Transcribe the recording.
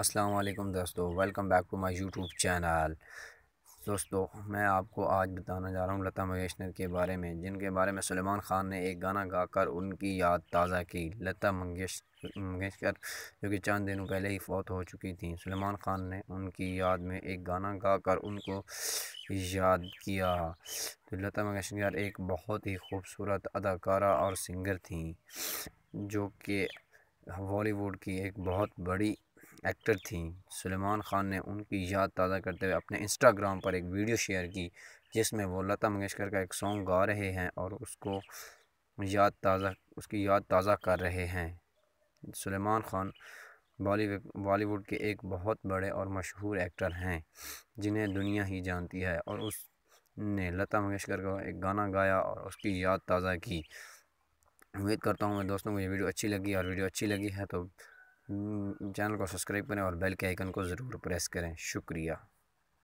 अस्सलाम दोस्तों welcome back to my YouTube channel दोस्तों मैं आपको आज बताना जा रहा हूँ लता मंगेशकर के बारे में जिनके बारे में सलमान ख़ान ने एक गाना गाकर उनकी याद ताज़ा की लता मंगेश मंगेशकर जो कि चंद दिनों पहले ही फौत हो चुकी थी सलमान ख़ान ने उनकी याद में एक गाना गाकर उनको याद किया तो लता मंगेशकर एक बहुत ही खूबसूरत अदाकारा और सिंगर थी जो कि बॉलीवुड की एक बहुत बड़ी एक्टर थी सलेमान ख़ान ने उनकी याद ताज़ा करते हुए अपने इंस्टाग्राम पर एक वीडियो शेयर की जिसमें वो लता मंगेशकर का एक सॉन्ग गा रहे हैं और उसको याद ताज़ा उसकी याद ताज़ा कर रहे हैं सलेमान ख़ान बॉलीवुड बॉलीवुड के एक बहुत बड़े और मशहूर एक्टर हैं जिन्हें दुनिया ही जानती है और उसने लता मंगेशकर का एक गाना गाया और उसकी याद ताज़ा की उम्मीद करता हूँ मैं दोस्तों को ये वीडियो अच्छी लगी और वीडियो अच्छी लगी है तो हम्म, चैनल को सब्सक्राइब करें और बेल के आइकन को ज़रूर प्रेस करें शुक्रिया